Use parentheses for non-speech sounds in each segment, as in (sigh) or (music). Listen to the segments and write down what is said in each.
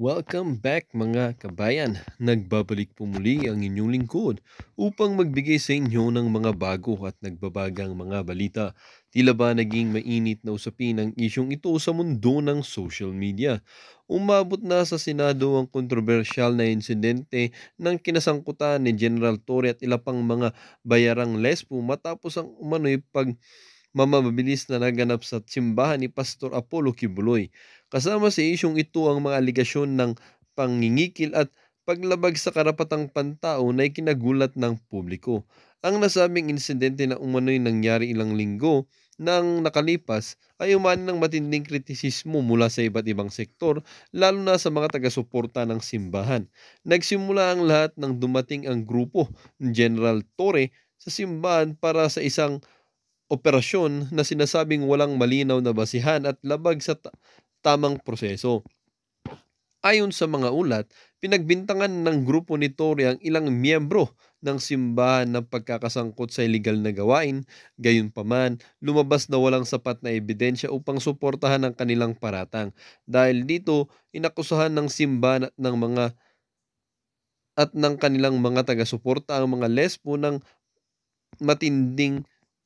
Welcome back mga kabayan! Nagbabalik po muli ang inyong lingkod upang magbigay sa inyo ng mga bago at nagbabagang mga balita. Tila ba naging mainit na usapin ang isyong ito sa mundo ng social media? Umabot na sa Senado ang kontrobersyal na insidente ng kinasangkutan ni General Torre at ilang mga bayarang lespo matapos ang umano'y pag mamamabilis na naganap sa simbahan ni Pastor Apollo Kibuloy. Kasama sa isyong ito ang mga aligasyon ng pangingikil at paglabag sa karapatang pantao na ikinagulat ng publiko. Ang nasabing insidente na umano'y nangyari ilang linggo nang nakalipas ay umani ng matinding kritisismo mula sa iba't ibang sektor lalo na sa mga taga-suporta ng simbahan. Nagsimula ang lahat nang dumating ang grupo ng General Torre sa simbahan para sa isang operasyon na sinasabing walang malinaw na basihan at labag sa ta- tamang proseso. Ayon sa mga ulat, pinagbintangan ng grupo ni Tory ang ilang miyembro ng simbahan na pagkakasangkot sa ilegal na gawain, gayunpaman, lumabas na walang sapat na ebidensya upang suportahan ang kanilang paratang. Dahil dito, inakusahan ng simbahan at ng mga at ng kanilang mga taga-suporta ang mga lesbo ng matinding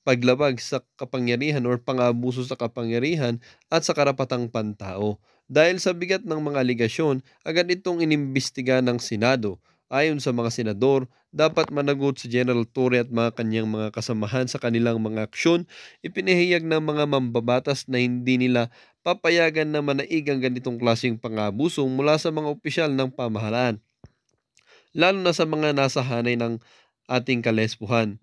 paglabag sa kapangyarihan or pangabuso sa kapangyarihan at sa karapatang pantao. Dahil sa bigat ng mga aligasyon, agad itong inimbestiga ng Senado. Ayon sa mga senador, dapat managot si General Torre at mga kanyang mga kasamahan sa kanilang mga aksyon, ipinahiyag ng mga mambabatas na hindi nila papayagan na manaig ang ganitong klaseng pangabuso mula sa mga opisyal ng pamahalaan, lalo na sa mga nasa hanay ng ating kalespuhan.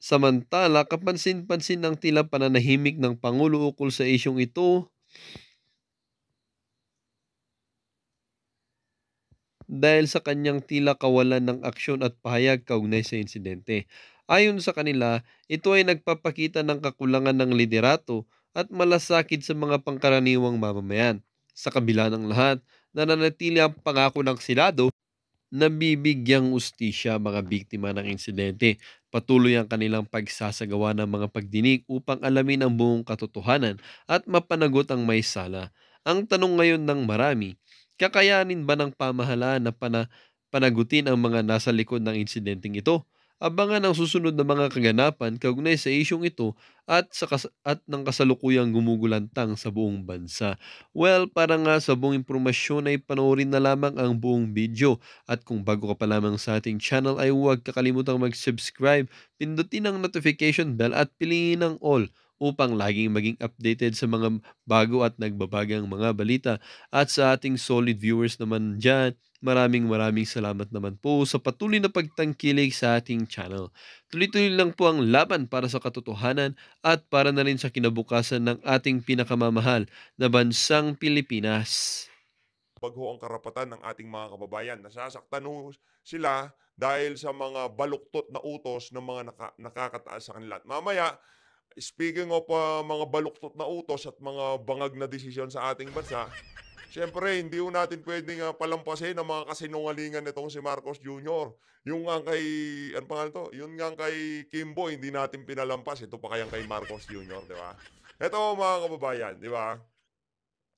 Samantala, kapansin-pansin ang tila pananahimik ng Pangulo ukol sa isyong ito dahil sa kanyang tila kawalan ng aksyon at pahayag kaugnay sa insidente. Ayon sa kanila, ito ay nagpapakita ng kakulangan ng liderato at malasakit sa mga pangkaraniwang mamamayan. Sa kabila ng lahat, nananatili ang pangako ng Silado nabibigyang ustisya mga biktima ng insidente. Patuloy ang kanilang pagsasagawa ng mga pagdinig upang alamin ang buong katotohanan at mapanagot ang may sala. Ang tanong ngayon ng marami, kakayanin ba ng pamahalaan na pana panagutin ang mga nasa likod ng insidenteng ito? Abangan ang susunod na mga kaganapan kaugnay sa isyong ito at, sa kas- at ng kasalukuyang gumugulantang sa buong bansa. Well, para nga sa buong impormasyon ay panoorin na lamang ang buong video. At kung bago ka pa lamang sa ating channel ay huwag kakalimutang mag-subscribe, pindutin ang notification bell at piliin ang all upang laging maging updated sa mga bago at nagbabagang mga balita. At sa ating solid viewers naman dyan, Maraming maraming salamat naman po sa patuloy na pagtangkilik sa ating channel. Tuloy-tuloy lang po ang laban para sa katotohanan at para na rin sa kinabukasan ng ating pinakamamahal na bansang Pilipinas. Bagho ang karapatan ng ating mga kababayan. Nasasaktan sila dahil sa mga baluktot na utos ng mga naka, nakakataas sa kanila. At mamaya, speaking of uh, mga baluktot na utos at mga bangag na desisyon sa ating bansa, Siyempre, hindi po natin pwedeng uh, palampasin ang mga kasinungalingan nitong si Marcos Jr. Yung nga kay, ano pangalan to? Yun nga kay Kimbo, hindi natin pinalampas. Ito pa kayang kay Marcos Jr., di ba? Ito mga kababayan, di ba?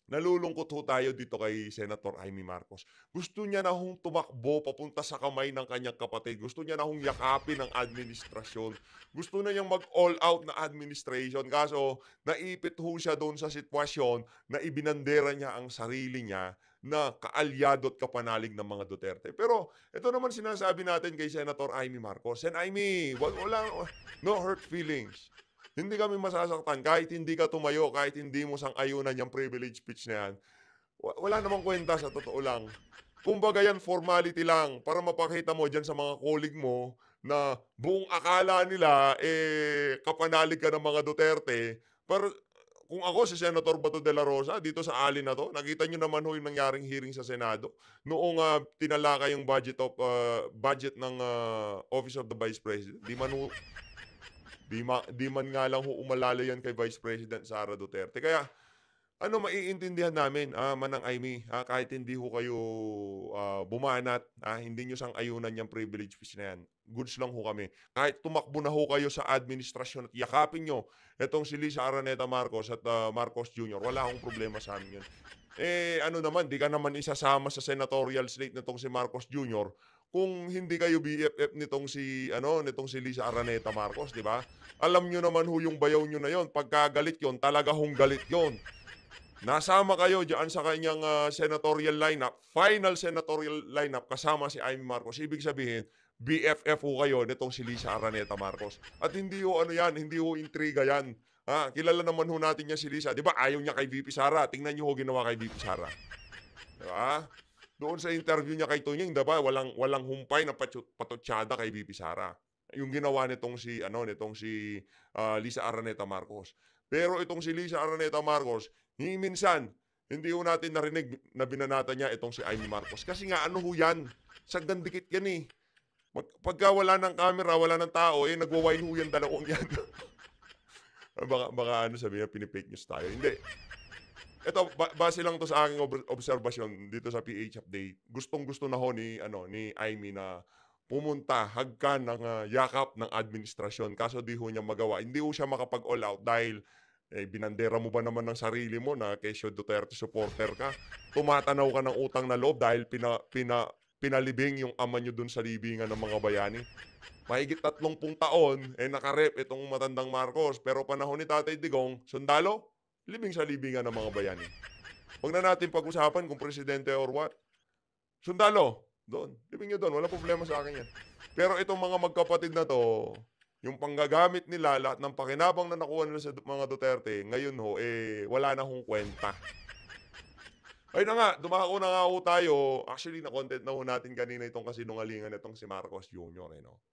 Nalulungkot ho tayo dito kay Senator Jaime Marcos. Gusto niya na hong tumakbo papunta sa kamay ng kanyang kapatid. Gusto niya na hong yakapin ang administrasyon. Gusto na niyang mag-all out na administration. Kaso, naipit ho siya doon sa sitwasyon na ibinandera niya ang sarili niya na kaalyado at kapanalig ng mga Duterte. Pero ito naman sinasabi natin kay Senator Amy Marcos. And Amy, wala, no hurt feelings. Hindi kami masasaktan kahit hindi ka tumayo, kahit hindi mo sang-ayunan yung privilege speech na yan. Wala namang kwenta sa totoo lang. Kumbaga yan, formality lang para mapakita mo dyan sa mga colleague mo na buong akala nila, eh, kapanalig ka ng mga Duterte. Pero kung ako si Senator Bato de la Rosa dito sa alin na to, nakita niyo naman ho yung nangyaring hearing sa Senado noong uh, ah, tinalaka yung budget of uh, budget ng uh, Office of the Vice President. Di man ho, Di, ma, di man nga lang umalala yan kay Vice President Sara Duterte. Kaya, ano maiintindihan namin, ah, Manang Aimee, ah, kahit hindi ho kayo ah, bumanat, ah, hindi nyo sang ayunan yung privilege fish na yan. Goods lang ho kami. Kahit tumakbo na ho kayo sa administrasyon at yakapin nyo itong si Lisa Araneta Marcos at ah, Marcos Jr., wala akong problema sa amin yun. Eh, ano naman, di ka naman isasama sa senatorial slate na tong si Marcos Jr kung hindi kayo BFF nitong si ano nitong si Lisa Araneta Marcos, di ba? Alam niyo naman ho yung bayaw niyo na yon. Pagka galit yon, talaga hong galit yon. Nasama kayo diyan sa kanyang uh, senatorial lineup, final senatorial lineup kasama si Amy Marcos. Ibig sabihin, BFF ho kayo nitong si Lisa Araneta Marcos. At hindi ho ano yan, hindi ho intriga yan. Ha, kilala naman ho natin niya si Lisa. Di ba ayaw niya kay VP Sara. Tingnan niyo ho ginawa kay VP Sara. Di ba? Doon sa interview niya kay hindi ba, walang, walang humpay na patotsyada kay Bibi Sara. Yung ginawa nitong si, ano, nitong si uh, Lisa Araneta Marcos. Pero itong si Lisa Araneta Marcos, ni minsan, hindi ho natin narinig na binanata niya itong si Amy Marcos. Kasi nga, ano ho yan? Sagdan dikit yan eh. Mag, pagka wala ng camera, wala ng tao, eh, nagwawain ho yan dalawang (laughs) yan. baka, baka ano sabi niya, pinipake news tayo. Hindi. Ito, base lang to sa aking obserbasyon dito sa PH update. Gustong-gusto na ho ni, ano, ni Amy na pumunta hagka ng uh, yakap ng administrasyon. Kaso di ho niya magawa. Hindi ho siya makapag-all out dahil eh, binandera mo ba naman ng sarili mo na Kesyo Duterte supporter ka? Tumatanaw ka ng utang na loob dahil pina, pina, pinalibing yung ama nyo dun sa libingan ng mga bayani. Mahigit tatlong pung taon, eh nakarep itong matandang Marcos. Pero panahon ni Tatay Digong, sundalo, Libing sa libingan ng mga bayani. Huwag na natin pag-usapan kung presidente or what. Sundalo, doon. Libing nyo doon. Wala problema sa akin yan. Pero itong mga magkapatid na to, yung panggagamit nila, lahat ng pakinabang na nakuha nila sa mga Duterte, ngayon ho, eh, wala na hong kwenta. Ay na nga, dumako na nga ho tayo. Actually, na-content na ho natin kanina itong kasinungalingan itong si Marcos Jr. Eh, no?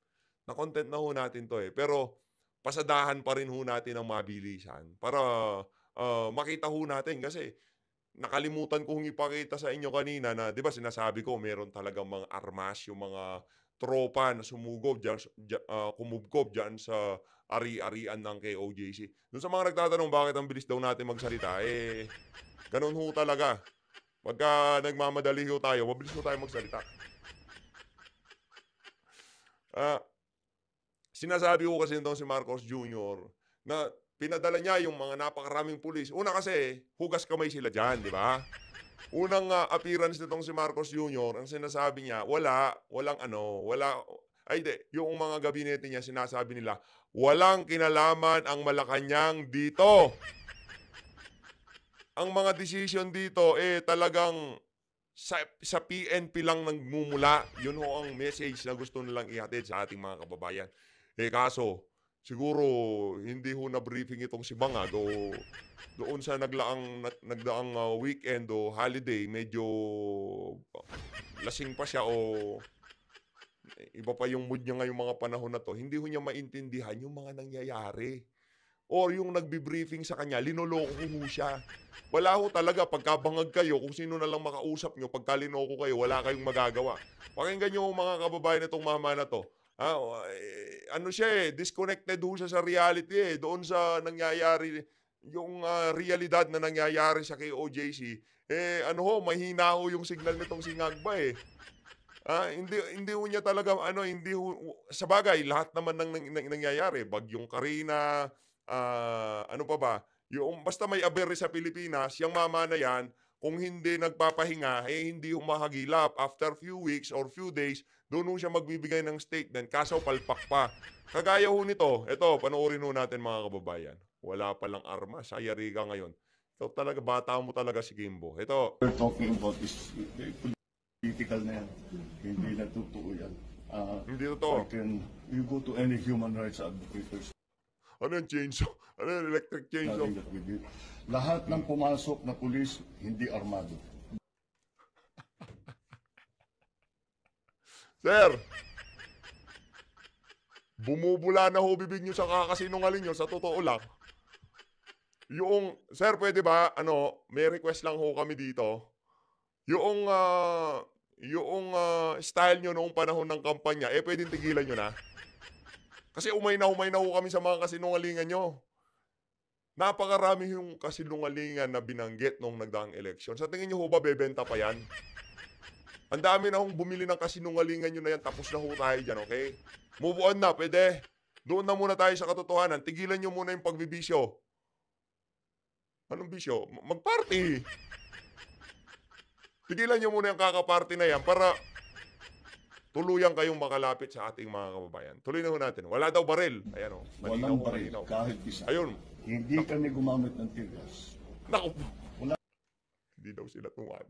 Na-content na ho natin to eh. Pero, pasadahan pa rin ho natin ang mabilisan para uh, makita ho natin kasi nakalimutan kong ipakita sa inyo kanina na 'di ba sinasabi ko meron talaga mga armas yung mga tropa na sumugob diyan uh, ah, kumubkob diyan sa ari-arian ng KOJC. Doon sa mga nagtatanong bakit ang bilis daw natin magsalita eh ganun ho talaga. Pagka nagmamadali ho tayo, mabilis ho tayo magsalita. Ah uh, sinasabi ko kasi nitong si Marcos Jr. na pinadala niya yung mga napakaraming pulis. Una kasi, hugas kamay sila dyan, di ba? Unang uh, appearance nitong si Marcos Jr., ang sinasabi niya, wala, walang ano, wala, ay di, yung mga gabinete niya, sinasabi nila, walang kinalaman ang Malacanang dito. ang mga decision dito, eh talagang sa, sa PNP lang nagmumula. Yun ho ang message na gusto nilang ihatid sa ating mga kababayan. Eh kaso, siguro hindi ho na briefing itong si Banga do doon sa naglaang nagdaang uh, weekend o holiday medyo ah, lasing pa siya o iba pa yung mood niya ngayong mga panahon na to hindi ho niya maintindihan yung mga nangyayari or yung nagbi-briefing sa kanya linoloko ho siya wala ho talaga pagkabangag kayo kung sino na lang makausap nyo pagka linoko kayo wala kayong magagawa pakinggan nyo mga kababayan itong mama na to Ah, eh, ano siya eh, disconnected doon siya sa reality eh. Doon sa nangyayari, yung uh, realidad na nangyayari sa kay OJC, eh ano ho, mahina ho yung signal nitong si Ngagba eh. Ah, hindi hindi ho niya talaga ano, hindi ho, sa bagay lahat naman ng, ng, ng nangyayari, bagyong Karina, uh, ano pa ba? Yung basta may abere sa Pilipinas, yung mama na yan, kung hindi nagpapahinga, eh hindi humahagilap. After few weeks or few days, doon siya magbibigay ng statement, kaso palpak pa. Kagaya ho nito, eto, panoorin ho natin mga kababayan. Wala palang armas, ayari ka ngayon. Ito talaga, bata mo talaga si Gimbo. Ito. We're talking about is political na yan. Hindi na totoo yan. Uh, hindi totoo. I can, you go to any human rights advocates ano yung chainsaw? (laughs) Ano yung electric chainsaw? Lahat ng pumasok na pulis, hindi armado. (laughs) Sir! Bumubula na ho bibig nyo sa kakasinungaling nyo, sa totoo lang. Yung, sir, pwede ba, ano, may request lang ho kami dito. Yung, uh, yung uh, style nyo noong panahon ng kampanya, eh pwedeng tigilan nyo na. Kasi umay na umay na ho kami sa mga kasinungalingan nyo. Napakarami yung kasinungalingan na binanggit nung nagdaang eleksyon. Sa tingin nyo ho ba, bebenta pa yan? Ang dami na hong bumili ng kasinungalingan nyo na yan. Tapos na ho tayo dyan, okay? Move on na, pwede. Doon na muna tayo sa katotohanan. Tigilan nyo muna yung pagbibisyo. Anong bisyo? Magparty! Tigilan nyo muna yung kakaparty na yan para tuluyang kayong makalapit sa ating mga kababayan. Tuloy na ho natin. Wala daw baril. Ayan o. Malinaw, Walang baril, malinaw. kahit isa. Ayun. Hindi Naku. kami gumamit ng tigas. gas. Naku. Wala. Hindi daw sila tuwan.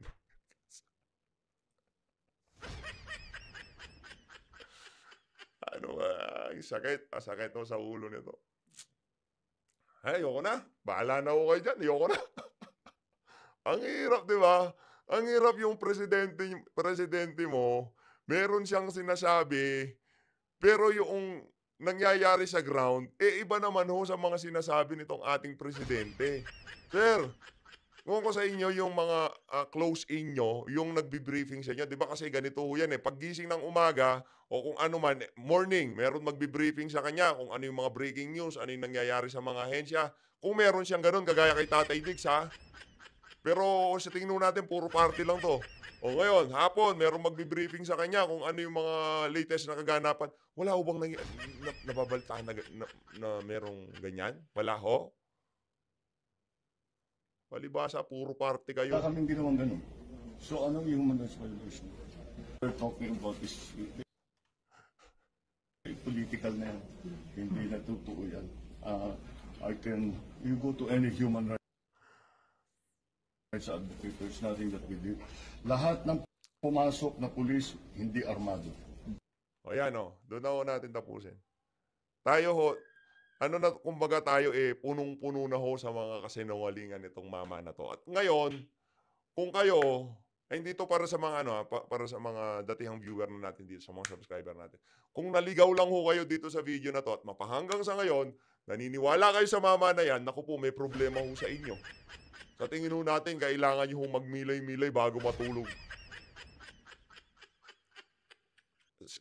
ano ba? Ang sakit. sakit no, sa ulo nito. Ay, ayoko na. Bahala na ako kayo dyan. Ayoko na. (laughs) ang hirap, di ba? Ang hirap yung presidente, presidente mo meron siyang sinasabi, pero yung nangyayari sa ground, eh iba naman ho sa mga sinasabi nitong ating presidente. Sir, kung ko sa inyo yung mga uh, close inyo, yung nagbi-briefing sa inyo, 'di ba kasi ganito ho 'yan eh, paggising ng umaga o kung ano man morning, meron magbi-briefing sa kanya kung ano yung mga breaking news, ano yung nangyayari sa mga ahensya. Kung meron siyang ganun kagaya kay Tatay Diggs ha, pero sa tingin natin, puro party lang to. O ngayon, hapon, merong magbi-briefing sa kanya kung ano yung mga latest na kaganapan. Wala ho bang nang, na, nababaltahan na, na, na merong ganyan? Wala ho? Palibasa, puro party kayo. Wala kaming ginawang ganun. So anong human rights violation? We're talking about this eh, political na yan. Hindi natutuo yan. Uh, I can, you go to any human rights rights there's nothing that we do. Lahat ng pumasok na pulis, hindi armado. O yan o, doon na ho natin tapusin. Tayo ho, ano na, kumbaga tayo eh, punong-puno na ho sa mga kasinungalingan nitong mama na to. At ngayon, kung kayo, ay hindi to para sa mga ano, ah, para sa mga datihang viewer na natin dito, sa mga subscriber natin. Kung naligaw lang ho kayo dito sa video na to at mapahanggang sa ngayon, naniniwala kayo sa mama na yan, naku po, may problema ho sa inyo. Sa tingin ho natin, kailangan nyo magmilay-milay bago matulog.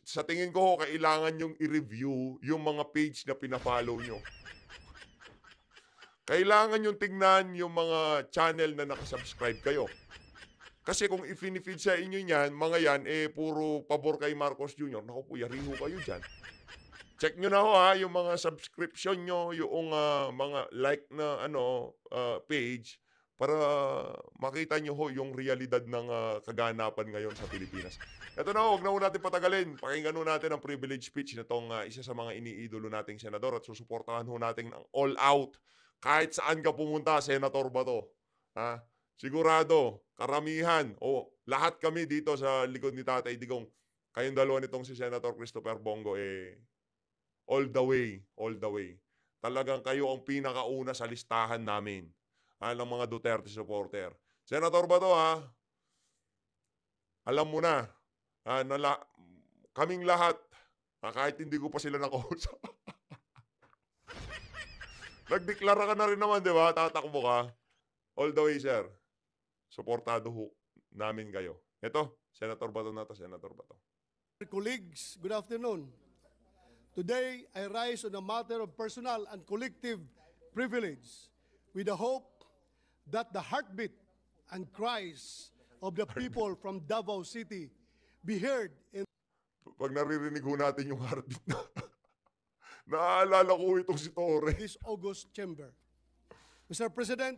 Sa tingin ko, kailangan nyong i-review yung mga page na pinafollow nyo. Kailangan yung tingnan yung mga channel na nakasubscribe kayo. Kasi kung i-feed sa inyo niyan, mga yan, eh, puro pabor kay Marcos Jr. Naku po, yari ho kayo dyan. Check nyo na ho ha, yung mga subscription nyo, yung uh, mga like na ano uh, page, para makita nyo ho yung realidad ng uh, kaganapan ngayon sa Pilipinas. Ito na, ho, huwag na ho natin patagalin. Pakinggan ho natin ang privilege speech na itong uh, ah, isa sa mga iniidolo nating senador at susuportahan ho natin ng all out. Kahit saan ka pumunta, senator ba to? Ha? Sigurado, karamihan, o lahat kami dito sa likod ni Tatay Digong, kayong dalawa nitong si Senator Christopher Bongo, eh, all the way, all the way. Talagang kayo ang pinakauna sa listahan namin ng mga Duterte supporter. Senator ba to ha, alam mo na, ha, na la, kaming lahat, ha, kahit hindi ko pa sila nakausap. (laughs) Nagdeklara ka na rin naman, di ba? Tatakbo ka. All the way, sir. Suportado ho namin kayo. Ito, Senator Bato na to, Senator Bato. Colleagues, good afternoon. Today, I rise on a matter of personal and collective privilege with the hope that the heartbeat and cries of the people from Davao City be heard in Pag naririnig ho natin yung heartbeat na (laughs) naalala ko itong si Torre. this August chamber. Mr. President,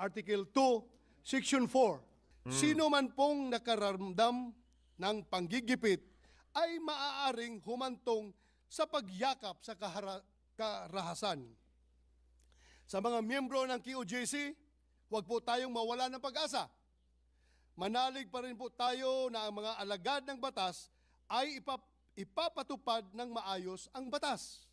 Article 2, Section 4, hmm. sino man pong nakararamdam ng panggigipit ay maaaring humantong sa pagyakap sa kahara- karahasan. Sa mga miyembro ng QJC, Huwag po tayong mawala ng pag-asa. Manalig pa rin po tayo na ang mga alagad ng batas ay ipap ipapatupad ng maayos ang batas.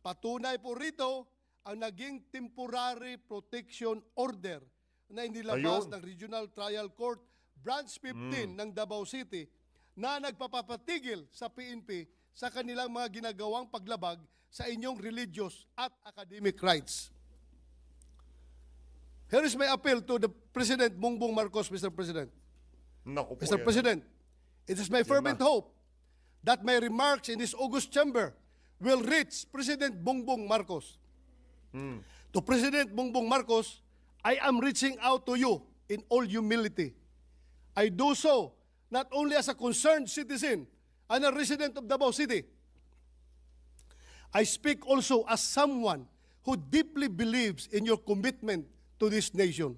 Patunay po rito ang naging temporary protection order na inilabas Ayun. ng Regional Trial Court Branch 15 mm. ng Davao City na nagpapapatigil sa PNP sa kanilang mga ginagawang paglabag sa inyong religious at academic rights. Here is my appeal to the President Bongbong Marcos, Mr. President. Naku po Mr. yan. President, it is my fervent hope that my remarks in this August chamber will reach President Bongbong Marcos. Hmm. To President Bongbong Marcos, I am reaching out to you in all humility. I do so not only as a concerned citizen and a resident of Davao City. I speak also as someone who deeply believes in your commitment to this nation.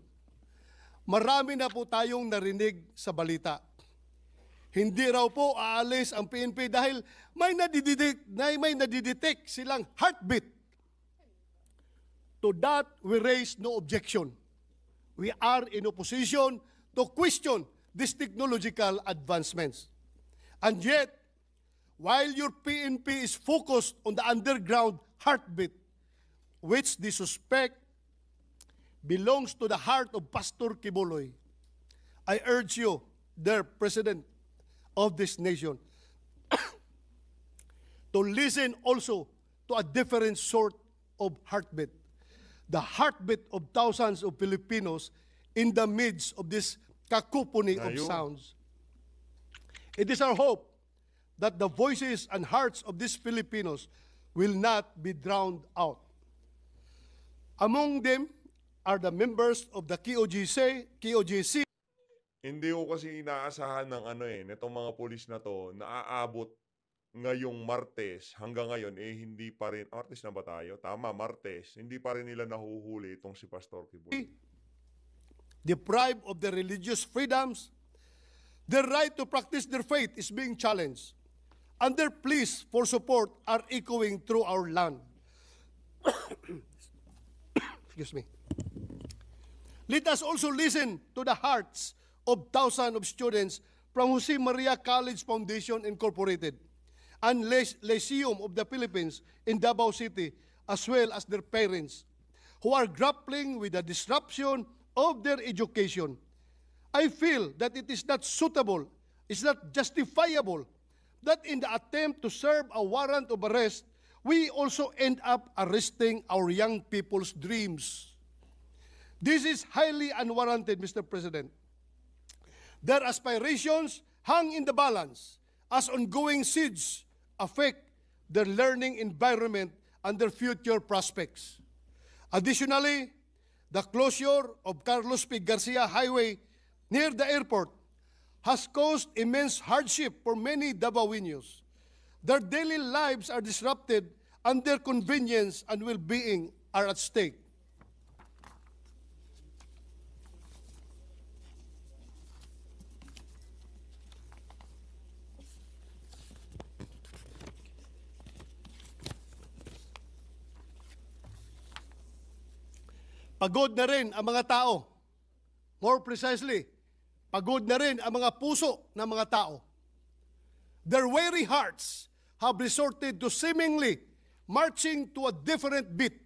Marami na po tayong narinig sa balita. Hindi raw po aalis ang PNP dahil may nadidetect, may nadidetect silang heartbeat. To that, we raise no objection. We are in opposition to question these technological advancements. And yet, while your PNP is focused on the underground heartbeat, which they suspect belongs to the heart of Pastor Kiboloy. I urge you, dear President of this nation, (coughs) to listen also to a different sort of heartbeat. The heartbeat of thousands of Filipinos in the midst of this cacophony of sounds. It is our hope that the voices and hearts of these Filipinos will not be drowned out. Among them, are the members of the QGC, KOGC. Hindi ko kasi inaasahan ng ano eh, nitong mga pulis na to, na aabot ngayong Martes hanggang ngayon eh hindi pa rin, Martes na ba tayo? Tama, Martes. Hindi pa rin nila nahuhuli itong si Pastor Kibuli. Deprived of their religious freedoms, their right to practice their faith is being challenged, and their pleas for support are echoing through our land. (coughs) Excuse me. Let us also listen to the hearts of thousands of students from Jose Maria College Foundation Incorporated and Lyceum of the Philippines in Davao City, as well as their parents, who are grappling with the disruption of their education. I feel that it is not suitable, it's not justifiable that in the attempt to serve a warrant of arrest, we also end up arresting our young people's dreams. This is highly unwarranted, Mr. President. Their aspirations hung in the balance as ongoing seeds affect their learning environment and their future prospects. Additionally, the closure of Carlos P. Garcia Highway near the airport has caused immense hardship for many Davaoinos. Their daily lives are disrupted and their convenience and well-being are at stake. Pagod na rin ang mga tao. More precisely, pagod na rin ang mga puso ng mga tao. Their weary hearts have resorted to seemingly marching to a different beat,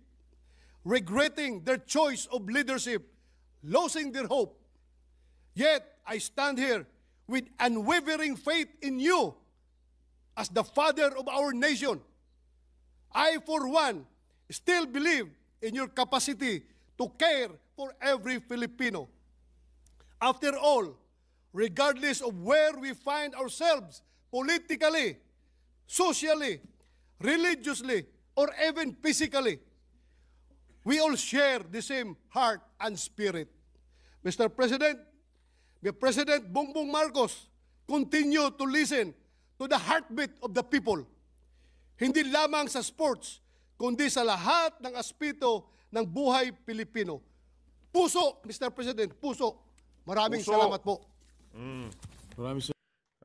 regretting their choice of leadership, losing their hope. Yet, I stand here with unwavering faith in you as the father of our nation. I, for one, still believe in your capacity to care for every Filipino. After all, regardless of where we find ourselves politically, socially, religiously, or even physically, we all share the same heart and spirit. Mr. President, the President Bongbong Marcos continue to listen to the heartbeat of the people. Hindi lamang sa sports, kundi sa lahat ng aspeto ng buhay Pilipino. Puso, Mr. President, puso. Maraming puso. salamat po. Mm. Maraming salamat.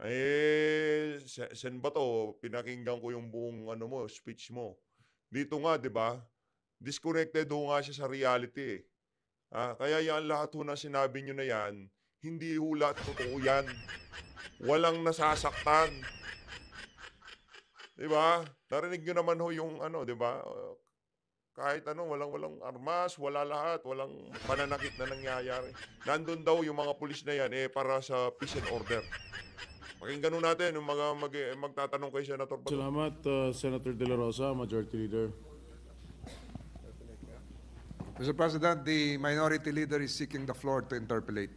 Eh, sen ba to? Pinakinggan ko yung buong ano mo, speech mo. Dito nga, di ba? Disconnected ho nga siya sa reality eh. Ah, kaya yan lahat ho na sinabi nyo na yan, hindi ho lahat totoo yan. Walang nasasaktan. Di ba? Narinig nyo naman ho yung ano, di ba? kahit ano, walang walang armas, wala lahat, walang pananakit na nangyayari. Nandun daw yung mga pulis na yan eh para sa peace and order. Pakinggan natin yung mga mag, magtatanong kay Senator Pato. Salamat, uh, Senator De La Rosa, Majority Leader. Mr. President, the Minority Leader is seeking the floor to interpolate.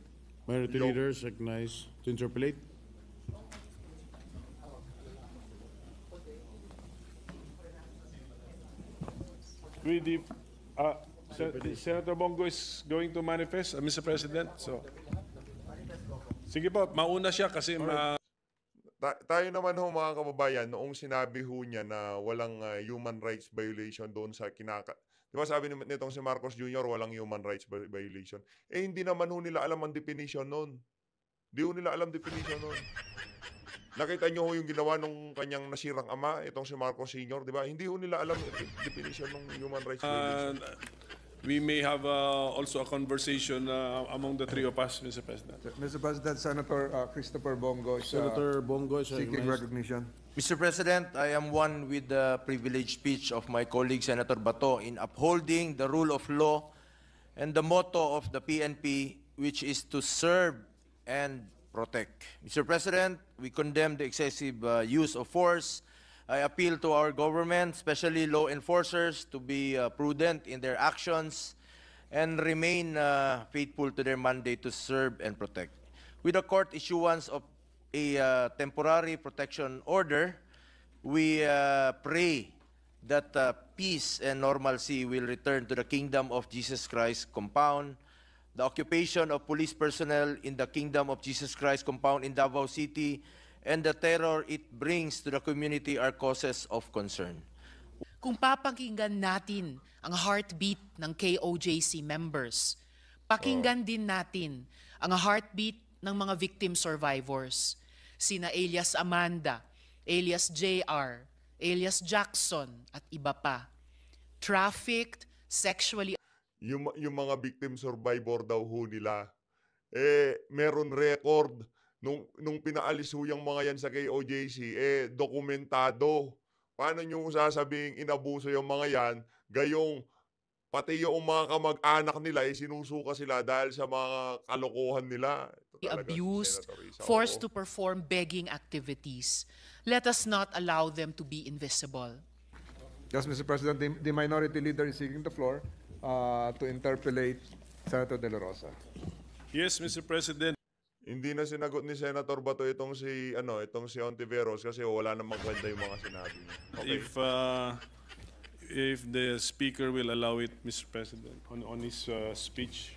Minority Leader, recognize to interpolate. with the uh, Senator Bongo is going to manifest, uh, Mr. President. So, sige po, mauna siya kasi ma... Ta- tayo naman ho mga kababayan, noong sinabi ho niya na walang uh, human rights violation doon sa kinaka... Di ba sabi nitong si Marcos Jr., walang human rights violation. Eh, hindi naman ho nila alam ang definition noon. Hindi ho nila alam definition noon. Nakita niyo ho yung ginawa nung kanyang nasirang ama, itong si Marcos Sr., di ba? Hindi ho nila alam yung definition ng human rights uh, violation. We may have uh, also a conversation uh, among the three of us, Mr. President. Mr. President, Senator uh, Christopher Bongo is uh, Senator Bongo is seeking recognition. Mr. President, I am one with the privileged speech of my colleague Senator Bato in upholding the rule of law and the motto of the PNP, which is to serve and protect. Mr. President, we condemn the excessive uh, use of force. I appeal to our government, especially law enforcers, to be uh, prudent in their actions and remain uh, faithful to their mandate to serve and protect. With the court issuance of a uh, temporary protection order, we uh, pray that uh, peace and normalcy will return to the kingdom of Jesus Christ compound the occupation of police personnel in the Kingdom of Jesus Christ compound in Davao City, and the terror it brings to the community are causes of concern. Kung papakinggan natin ang heartbeat ng KOJC members, pakinggan oh. din natin ang heartbeat ng mga victim survivors. Sina Elias Amanda, Elias JR, Elias Jackson, at iba pa. Trafficked, sexually yung, yung mga victim survivor daw ho nila. Eh, meron record nung, nung pinaalis ho yung mga yan sa KOJC, eh, dokumentado. Paano nyo sasabing inabuso yung mga yan, gayong pati yung mga kamag-anak nila eh, sinusuka sila dahil sa mga kalokohan nila. Ito abused, forced to perform begging activities. Let us not allow them to be invisible. Yes, Mr. President, the, the minority leader is seeking the floor uh, to interpolate Senator De La Rosa. Yes, Mr. President. Hindi na sinagot ni Senator Bato itong si ano, itong si Ontiveros kasi wala namang kwenta yung mga sinabi niya. Okay. If uh, if the speaker will allow it, Mr. President, on, on his uh, speech.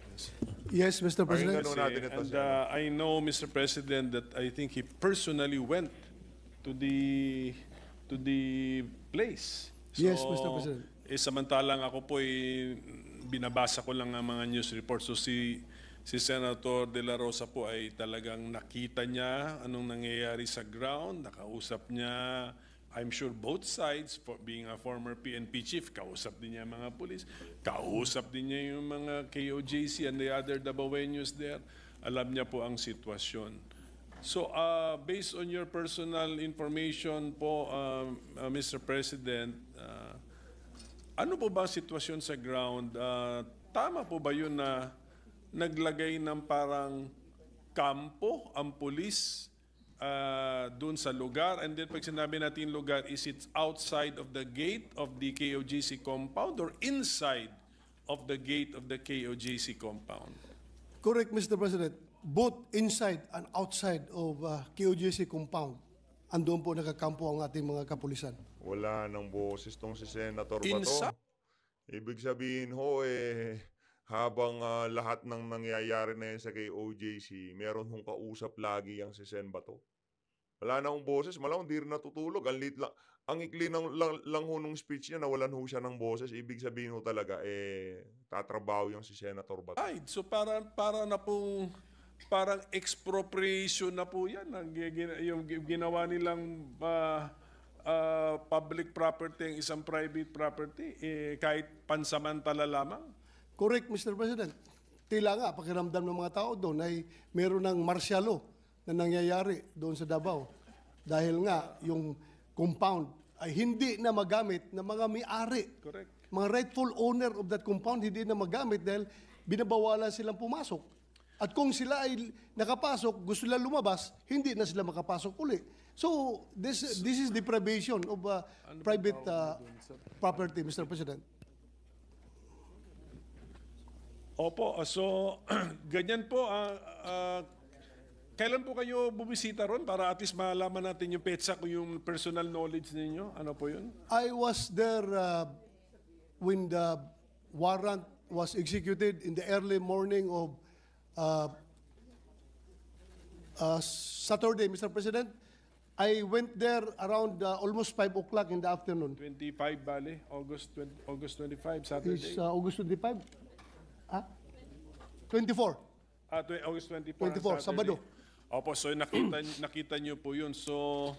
Yes, Mr. President. Say, and uh, I know, Mr. President, that I think he personally went to the to the place. So, yes, Mr. President. Eh, samantalang ako po ay binabasa ko lang ang mga news reports. So si, si Senator De La Rosa po ay talagang nakita niya anong nangyayari sa ground, nakausap niya I'm sure both sides, for being a former PNP chief, kausap din niya mga pulis, kausap din niya yung mga KOJC and the other Dabawenyos there. Alam niya po ang sitwasyon. So uh, based on your personal information po, um, uh, uh, Mr. President, uh, ano po ba ang sitwasyon sa ground? Uh, tama po ba yun na naglagay ng parang kampo ang pulis uh, ah, doon sa lugar? And then pag sinabi natin lugar, is it outside of the gate of the KOGC compound or inside of the gate of the KOGC compound? Correct, Mr. President. Both inside and outside of uh, ah, KOGC compound, andoon po nakakampo ang ating mga kapulisan. Wala nang boses tong si Senator Bato. Insa- Ibig sabihin ho eh, habang ah, lahat ng nangyayari na yan sa kay OJC, meron hong kausap lagi ang si Sen Bato. Wala na hong boses, malamang di rin natutulog. Ang, lit lang, ang ikli ng, lang, lang ho nung speech niya, nawalan ho siya ng boses. Ibig sabihin ho talaga, eh, tatrabaho yung si Senator Bato. Ay, So para para na pong parang expropriation na po 'yan ang gi- yung ginawa nilang ah, uh, public property ang isang private property, eh, kahit pansamantala lamang? Correct, Mr. President. Tila nga, pakiramdam ng mga tao doon ay meron ng martial na nangyayari doon sa Davao. Dahil nga, yung compound ay hindi na magamit ng mga may-ari. Correct. Mga rightful owner of that compound hindi na magamit dahil binabawalan silang pumasok. At kung sila ay nakapasok, gusto nila lumabas, hindi na sila makapasok uli. So this this is deprivation of uh, ano private uh, property, Mr. President. Opo, uh, so (clears throat) ganyan po. Uh, uh, kailan po kayo bumisita ron para at least malaman natin yung petsa ko yung personal knowledge ninyo? Ano po yun? I was there uh, when the warrant was executed in the early morning of Uh, uh, Saturday, Mr. President, I went there around uh, almost 5 o'clock in the afternoon. 25, Bali, August, 20, August 25, Saturday. Is uh, August 25? Ah? 24. Ah, tw August 24. 24, Sabado. Opo, so nakita, (clears throat) nakita niyo po yun. So,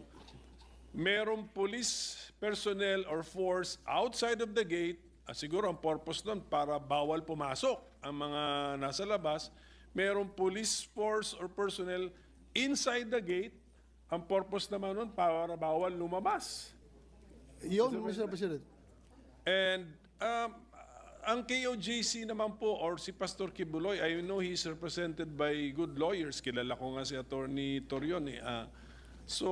merong police personnel or force outside of the gate, ah, siguro ang purpose nun para bawal pumasok ang mga nasa labas, merong police force or personnel inside the gate. Ang purpose naman nun, para bawal lumabas. Yun, Mr. President. And um, ang KOJC naman po or si Pastor Kibuloy, I know he's represented by good lawyers. Kilala ko nga si Attorney Torion. Eh. Ah. Uh, so,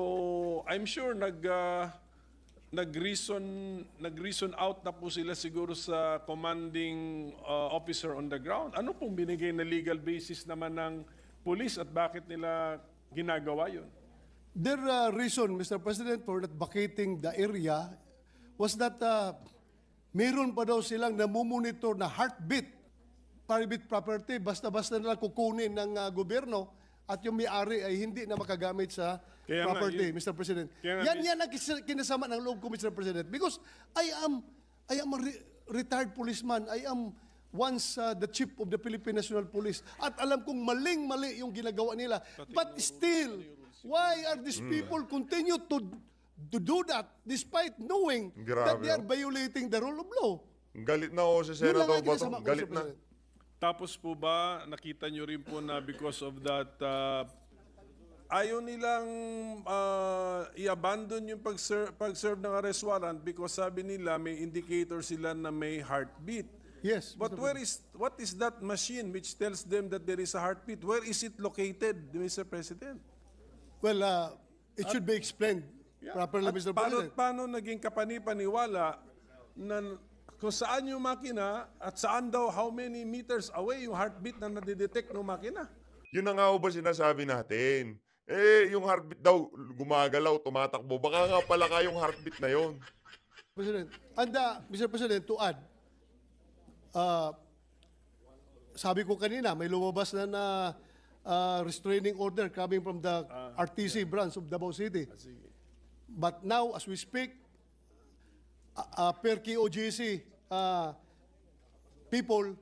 I'm sure nag... Uh, nag-reason, nag-reason out na po sila siguro sa commanding uh, officer on the ground. Ano pong binigay na legal basis naman ng police at bakit nila ginagawa 'yon? Their uh, reason, Mr. President, for not vacating the area was that uh, meron pa daw silang namumonitor na heartbeat private property basta-basta nila kukunin ng uh, gobyerno at yung may-ari ay hindi na makagamit sa Kaya nga, property, yun- Mr. President. Kaya nga, yan yan ang kinasama ng loob ko, Mr. President. Because I am I am a re- retired policeman. I am once uh, the chief of the Philippine National Police. At alam kong maling-mali yung ginagawa nila. But still, why are these hmm. people continue to to do that despite knowing that they are oh. violating the rule of law? Galit na ako si Yun lang Senator ang Galit na. Tapos po ba, nakita nyo rin po na because of that, uh, ayaw nilang uh, i-abandon yung pag-serve pag ng arrest warrant because sabi nila may indicator sila na may heartbeat. Yes. But Mr. where is what is that machine which tells them that there is a heartbeat? Where is it located, Mr. President? Well, uh, it at, should be explained yeah. properly, at Mr. Paano, President. Paano naging kapanipaniwala na kung saan yung makina at saan daw how many meters away yung heartbeat na nadidetect ng makina. Yun na nga ba sinasabi natin? Eh, yung heartbeat daw gumagalaw, tumatakbo. Baka nga pala kayong heartbeat na yon. President, and uh, Mr. President, to add, uh, sabi ko kanina, may lumabas na na uh, restraining order coming from the uh, ah, RTC yeah. branch of Davao City. Ah, But now, as we speak, uh, Perky OGC uh, ah, people,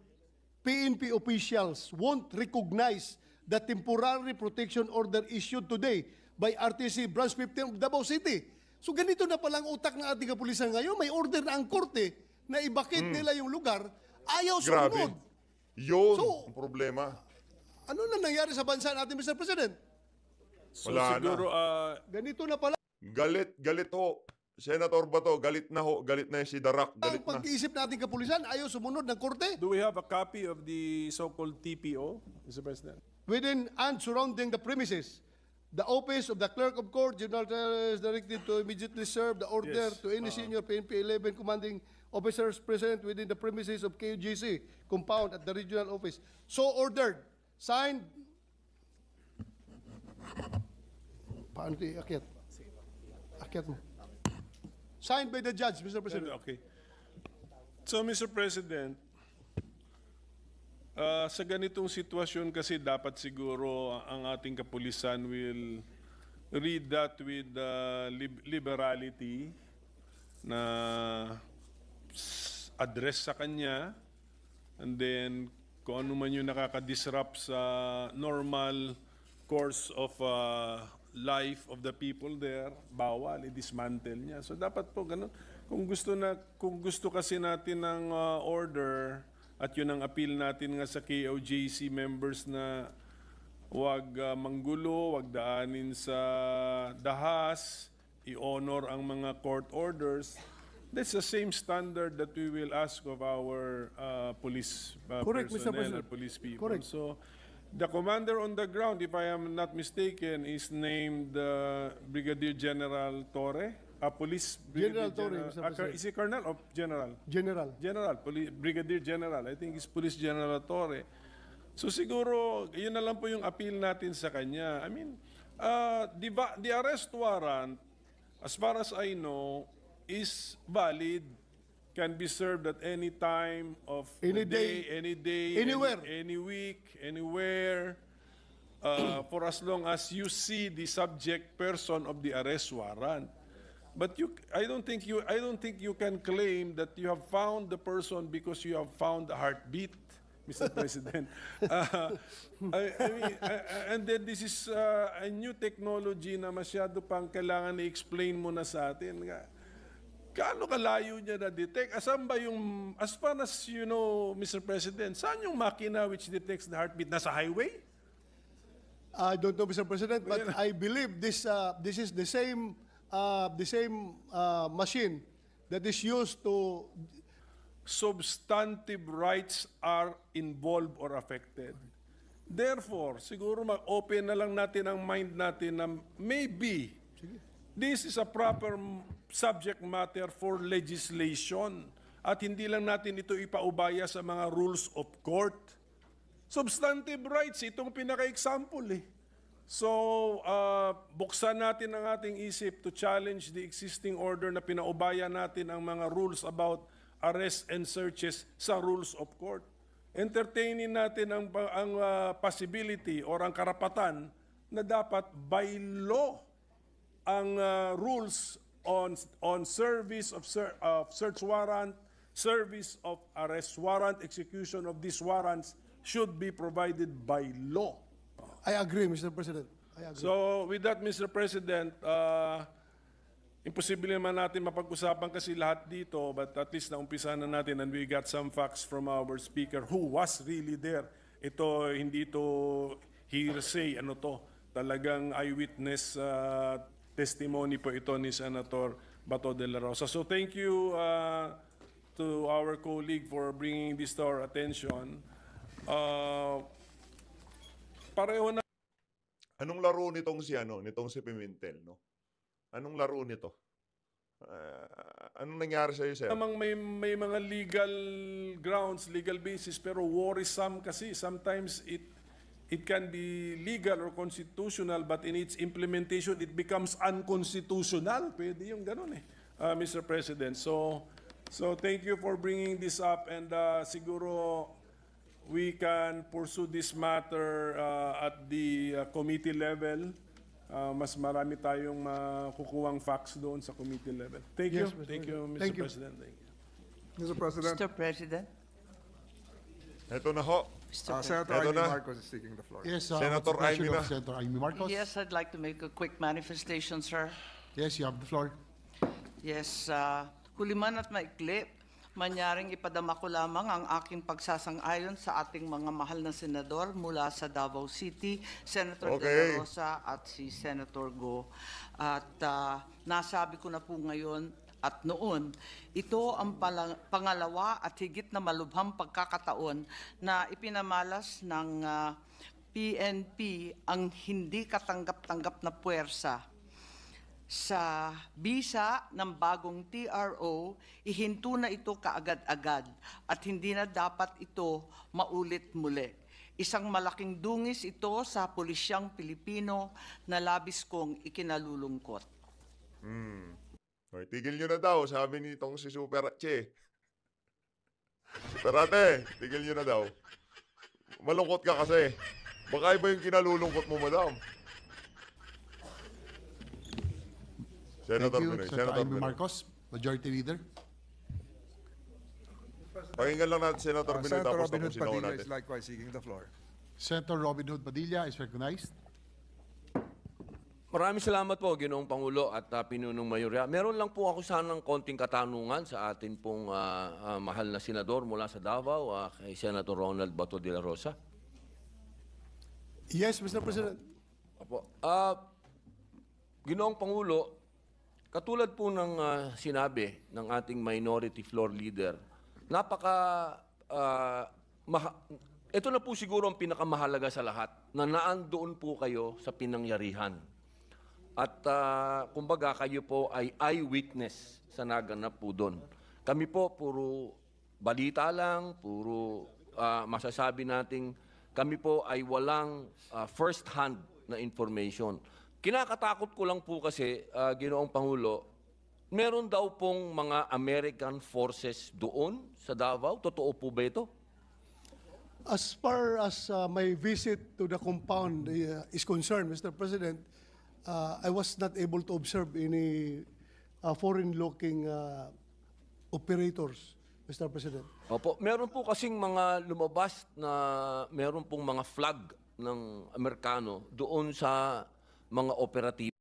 PNP officials won't recognize the temporary protection order issued today by RTC Branch 15 of Davao City. So ganito na palang utak ng ating kapulisan ngayon. May order na ang korte na ibakit mm. nila yung lugar. Ayaw Grabe. sumunod. Yun so, ang problema. Ano na nangyari sa bansa natin, Mr. President? So, Wala siguro, na. Uh, ganito na pala. Galit, galit ho. Senator Bato, galit na ho, galit na yung si Darak, galit Ang pag-iisip natin kapulisan, ayaw sumunod ng korte Do we have a copy of the so-called TPO, Mr. President? within and surrounding the premises. The office of the clerk of court, General Torres, directed to immediately serve the order Yes. to any uh-huh. senior PNP 11 commanding officers present within the premises of KUGC compound at the regional office. So ordered, signed. Paano ito iakyat? Akyat mo. Signed by the judge, Mr. President. Okay. So, Mr. President, uh, sa ganitong sitwasyon kasi dapat siguro ang ating kapulisan will read that with uh, lib- liberality na address sa kanya and then kung ano man yung nakaka-disrupt sa normal course of uh, life of the people there, bawal, i-dismantle eh, niya. So dapat po ganun. Kung gusto, na, kung gusto kasi natin ng uh, order, at yun ang appeal natin nga sa KOJC members na wag uh, manggulo, wag daanin sa dahas, i-honor ang mga court orders, That's the same standard that we will ask of our uh, police uh, Correct, personnel Mr. or police people. Correct. So, The commander on the ground, if I am not mistaken, is named uh, Brigadier General Torre, a police Brigadier General Torre, Mr. ah, col- is he colonel or general? General. General, poli- Brigadier General. I think it's Police General Torre. So siguro, yun na lang po yung appeal natin sa kanya. I mean, uh, the, the arrest warrant, as far as I know, is valid can be served at any time of any day, day, any day, anywhere, any, any week, anywhere, uh, for as long as you see the subject person of the arrest warrant. But you, I don't think you, I don't think you can claim that you have found the person because you have found the heartbeat, Mr. (laughs) President. Uh, I, I mean, I, and then this is uh, a new technology na masyado pang kailangan i-explain mo na sa atin. Gaano kalayo niya na-detect? Asan ba yung, as far as you know, Mr. President, saan yung makina which detects the heartbeat? Nasa highway? I don't know, Mr. President, but I believe this uh, this is the same uh, the same uh, machine that is used to substantive rights are involved or affected. Therefore, siguro mag-open na lang natin ang mind natin na maybe Sige. This is a proper subject matter for legislation at hindi lang natin ito ipaubaya sa mga rules of court. Substantive rights, itong pinaka-example eh. So, uh, buksan natin ang ating isip to challenge the existing order na pinaubaya natin ang mga rules about arrest and searches sa rules of court. Entertainin natin ang, ang uh, possibility or ang karapatan na dapat by law ang uh, rules on on service of, ser of search warrant, service of arrest warrant, execution of these warrants should be provided by law. I agree, Mr. President. I agree. So with that, Mr. President, uh, imposible naman natin mapag-usapan kasi lahat dito, but at least naumpisahan na natin and we got some facts from our speaker who was really there. Ito, hindi to hearsay, ano to, talagang eyewitness uh, testimony po ito ni Senator Bato de la Rosa. So thank you uh, to our colleague for bringing this to our attention. Uh, pareho na... Anong laro nitong si, ano, nitong si Pimentel, no? Anong laro nito? Uh, anong nangyari sa'yo, sir? Namang may, may mga legal grounds, legal basis, pero worrisome kasi. Sometimes it It can be legal or constitutional, but in its implementation, it becomes unconstitutional. Pwede yung ganun eh, uh, Mr. President. So, so thank you for bringing this up and uh, siguro we can pursue this matter uh, at the uh, committee level. Uh, mas marami tayong makukuhang facts doon sa committee level. Thank yes, you. Mr. Thank you, Mr. Thank President. You. Thank you. Mr. President. Mr. President. Ito na ho, Uh, Senator Ito Marcos is seeking the floor. Yes, uh, Senator what's the Marcos. Yes, I'd like to make a quick manifestation, sir. Yes, you have the floor. Yes, uh, huli man at maikli, manyaring ipadama ko lamang ang aking pagsasang-ayon sa ating mga mahal na senador mula sa Davao City, Senator okay. De La Rosa at si Senator Go. At uh, nasabi ko na po ngayon at noon. Ito ang pangalawa at higit na malubhang pagkakataon na ipinamalas ng uh, ah, PNP ang hindi katanggap-tanggap na puwersa sa bisa ng bagong TRO, ihinto na ito kaagad-agad at hindi na dapat ito maulit muli. Isang malaking dungis ito sa pulisyang Pilipino na labis kong ikinalulungkot. Mm. Hoy, tigil nyo na daw, sabi nitong si Super Che. Perate, tigil nyo na daw. Malungkot ka kasi. Baka iba yung kinalulungkot mo, madam. Senator Thank you, Senator, Marcos, Majority Leader. Pakinggan lang natin Senator uh, Pinoy Senator tapos Robin Hood Padilla eh. is likewise seeking the floor. Senator Robin Hood Padilla is recognized. Maraming salamat po, Ginoong Pangulo at uh, Pinunong Mayorya. Meron lang po ako sanang konting katanungan sa atin pong uh, uh, mahal na senador mula sa Davao, uh, kay Senator Ronald Bato de la Rosa. Yes, Mr. President. Opo. Uh, Ginoong Pangulo, katulad po ng uh, sinabi ng ating minority floor leader, napaka uh, ito na po siguro ang pinakamahalaga sa lahat na naandoon po kayo sa pinangyarihan at uh, kumbaga kayo po ay eyewitness sa naganap po doon. Kami po puro balita lang, puro uh, masasabi nating kami po ay walang uh, first hand na information. Kinakatakot ko lang po kasi, uh, Ginoong Pangulo, meron daw pong mga American forces doon sa Davao. Totoo po ba ito? As far as uh, my visit to the compound uh, is concerned, Mr. President, uh, I was not able to observe any uh, foreign-looking uh, operators, Mr. President. Opo, meron po kasing mga lumabas na meron pong mga flag ng Amerikano doon sa mga operatibo.